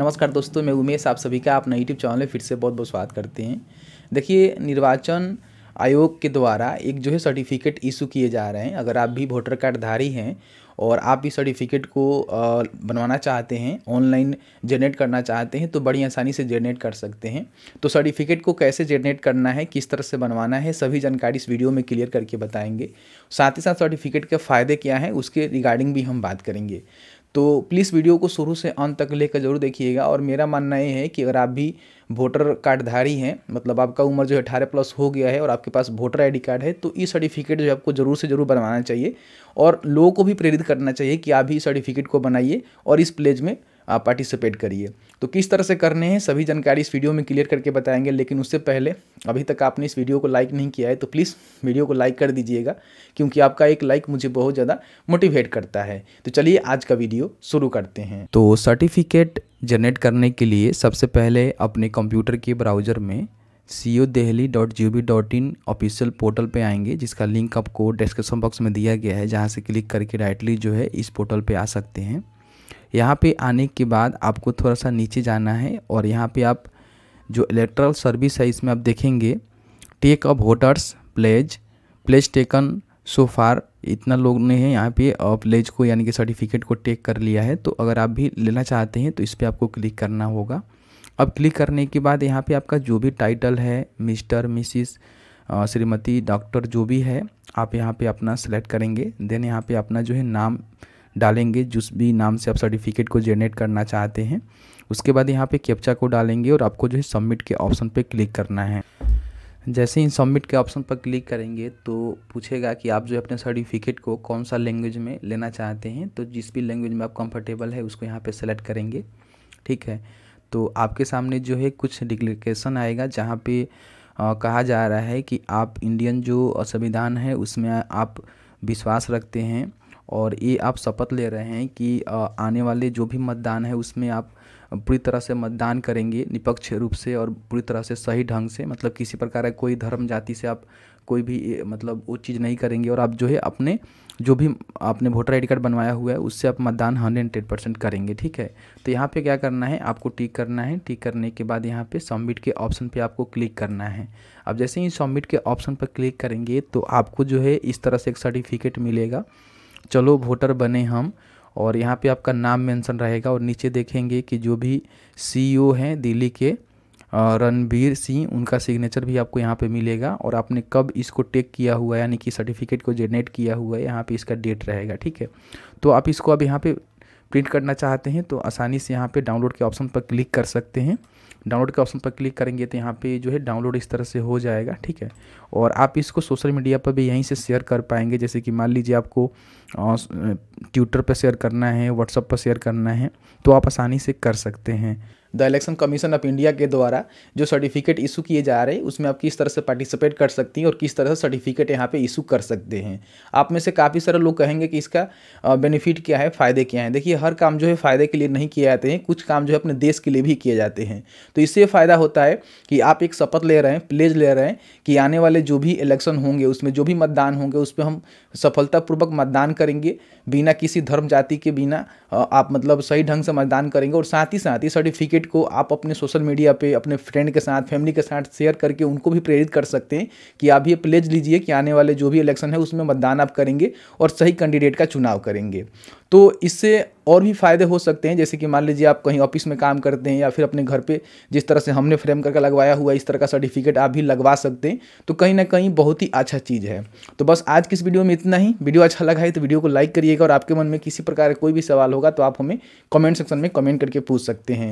नमस्कार दोस्तों मैं उमेश आप सभी का अपना यूट्यूब चैनल में फिर से बहुत बहुत स्वागत करते हैं देखिए निर्वाचन आयोग के द्वारा एक जो है सर्टिफिकेट इशू किए जा रहे हैं अगर आप भी वोटर कार्डधारी हैं और आप भी सर्टिफिकेट को बनवाना चाहते हैं ऑनलाइन जनरेट करना चाहते हैं तो बड़ी आसानी से जनरेट कर सकते हैं तो सर्टिफिकेट को कैसे जनरेट करना है किस तरह से बनवाना है सभी जानकारी इस वीडियो में क्लियर करके बताएंगे साथ ही साथ सर्टिफिकेट के फ़ायदे क्या हैं उसके रिगार्डिंग भी हम बात करेंगे तो प्लीज़ वीडियो को शुरू से अंत तक लेकर जरूर देखिएगा और मेरा मानना ये है कि अगर आप भी वोटर कार्डधारी हैं मतलब आपका उम्र जो है अठारह प्लस हो गया है और आपके पास वोटर आईडी कार्ड है तो ई सर्टिफिकेट जो है आपको ज़रूर से ज़रूर बनवाना चाहिए और लोगों को भी प्रेरित करना चाहिए कि आप भी सर्टिफिकेट को बनाइए और इस प्लेज में आप पार्टिसिपेट करिए तो किस तरह से करने हैं सभी जानकारी इस वीडियो में क्लियर करके बताएंगे लेकिन उससे पहले अभी तक आपने इस वीडियो को लाइक नहीं किया है तो प्लीज़ वीडियो को लाइक कर दीजिएगा क्योंकि आपका एक लाइक मुझे बहुत ज़्यादा मोटिवेट करता है तो चलिए आज का वीडियो शुरू करते हैं तो सर्टिफिकेट जनरेट करने के लिए सबसे पहले अपने कंप्यूटर के ब्राउज़र में C O Delhi dot G O V dot in official portal पर आएंगे जिसका लिंक आपको डिस्क्रिप्शन बॉक्स में दिया गया है जहाँ से क्लिक करके डायरेक्टली जो है इस पोर्टल पर आ सकते हैं यहाँ पे आने के बाद आपको थोड़ा सा नीचे जाना है और यहाँ पे आप जो इलेक्ट्रल सर्विस है इसमें आप देखेंगे take up voters pledge pledge taken so far इतना लोग ने है यहाँ पे प्लेज को यानी कि सर्टिफिकेट को टेक कर लिया है तो अगर आप भी लेना चाहते हैं तो इस पर आपको क्लिक करना होगा अब क्लिक करने के बाद यहाँ पे आपका जो भी टाइटल है मिस्टर मिसिस श्रीमती डॉक्टर जो भी है आप यहाँ पे अपना सेलेक्ट करेंगे देन यहाँ पे अपना जो है नाम डालेंगे जिस भी नाम से आप सर्टिफिकेट को जनरेट करना चाहते हैं उसके बाद यहाँ पे कैप्चा को डालेंगे और आपको जो है सबमिट के ऑप्शन पे क्लिक करना है जैसे ही सबमिट के ऑप्शन पर क्लिक करेंगे तो पूछेगा कि आप जो अपने सर्टिफिकेट को कौन सा लैंग्वेज में लेना चाहते हैं तो जिस भी लैंग्वेज में आप कंफर्टेबल है उसको यहाँ पे सेलेक्ट करेंगे ठीक है तो आपके सामने जो है कुछ डिक्लिकेशन आएगा जहाँ पर आ, कहा जा रहा है कि आप इंडियन जो संविधान है उसमें आप विश्वास रखते हैं और ये आप शपथ ले रहे हैं कि आने वाले जो भी मतदान है उसमें आप पूरी तरह से मतदान करेंगे निपक्ष रूप से और पूरी तरह से सही ढंग से मतलब किसी प्रकार का कोई धर्म जाति से आप कोई भी मतलब वो चीज़ नहीं करेंगे और आप जो है अपने जो भी आपने वोटर आई कार्ड बनवाया हुआ है उससे आप मतदान हंड्रेड टेन परसेंट करेंगे ठीक है तो यहाँ पे क्या करना है आपको टिक करना है टिक करने के बाद यहाँ पे सबमिट के ऑप्शन पे आपको क्लिक करना है अब जैसे ही सबमिट के ऑप्शन पर क्लिक करेंगे तो आपको जो है इस तरह से एक सर्टिफिकेट मिलेगा चलो वोटर बने हम और यहाँ पे आपका नाम मेंशन रहेगा और नीचे देखेंगे कि जो भी सीईओ e हैं दिल्ली के रणबीर सिंह उनका सिग्नेचर भी आपको यहाँ पे मिलेगा और आपने कब इसको टेक किया हुआ है यानी कि सर्टिफिकेट को जनरेट किया हुआ है यहाँ पे इसका डेट रहेगा ठीक है तो आप इसको अब यहाँ पे प्रिंट करना चाहते हैं तो आसानी से यहाँ पे डाउनलोड के ऑप्शन पर क्लिक कर सकते हैं डाउनलोड के ऑप्शन पर क्लिक करेंगे तो यहाँ पे जो है डाउनलोड इस तरह से हो जाएगा ठीक है और आप इसको सोशल मीडिया पर भी यहीं से शेयर कर पाएंगे जैसे कि मान लीजिए आपको ट्विटर पर शेयर करना है व्हाट्सअप पर शेयर करना है तो आप आसानी से कर सकते हैं the election commission of India के द्वारा जो सर्टिफिकेट इशू किए जा रहे हैं उसमें आप किस तरह से पार्टिसिपेट कर सकती हैं और किस तरह से सर्टिफिकेट यहाँ पे इशू कर सकते हैं आप में से काफ़ी सारे लोग कहेंगे कि इसका बेनिफिट क्या है फ़ायदे क्या हैं देखिए हर काम जो है फ़ायदे के लिए नहीं किए जाते हैं कुछ काम जो है अपने देश के लिए भी किए जाते हैं तो इससे फ़ायदा होता है कि आप एक शपथ ले रहे हैं प्लेज ले रहे हैं कि आने वाले जो भी इलेक्शन होंगे उसमें जो भी मतदान होंगे उस पर हम सफलतापूर्वक मतदान करेंगे बिना किसी धर्म जाति के बिना आप मतलब सही ढंग से मतदान करेंगे और साथ ही साथ ही सर्टिफिकेट अपडेट को आप अपने सोशल मीडिया पे अपने फ्रेंड के साथ फैमिली के साथ शेयर करके उनको भी प्रेरित कर सकते हैं कि आप ये प्लेज लीजिए कि आने वाले जो भी इलेक्शन है उसमें मतदान आप करेंगे और सही कैंडिडेट का चुनाव करेंगे तो इससे और भी फ़ायदे हो सकते हैं जैसे कि मान लीजिए आप कहीं ऑफिस में काम करते हैं या फिर अपने घर पे जिस तरह से हमने फ्रेम करके लगवाया हुआ इस तरह का सर्टिफिकेट आप भी लगवा सकते हैं तो कहीं ना कहीं बहुत ही अच्छा चीज़ है तो बस आज की इस वीडियो में इतना ही वीडियो अच्छा लगा है तो वीडियो को लाइक करिएगा और आपके मन में किसी प्रकार का कोई भी सवाल होगा तो आप हमें कमेंट सेक्शन में कमेंट करके पूछ सकते हैं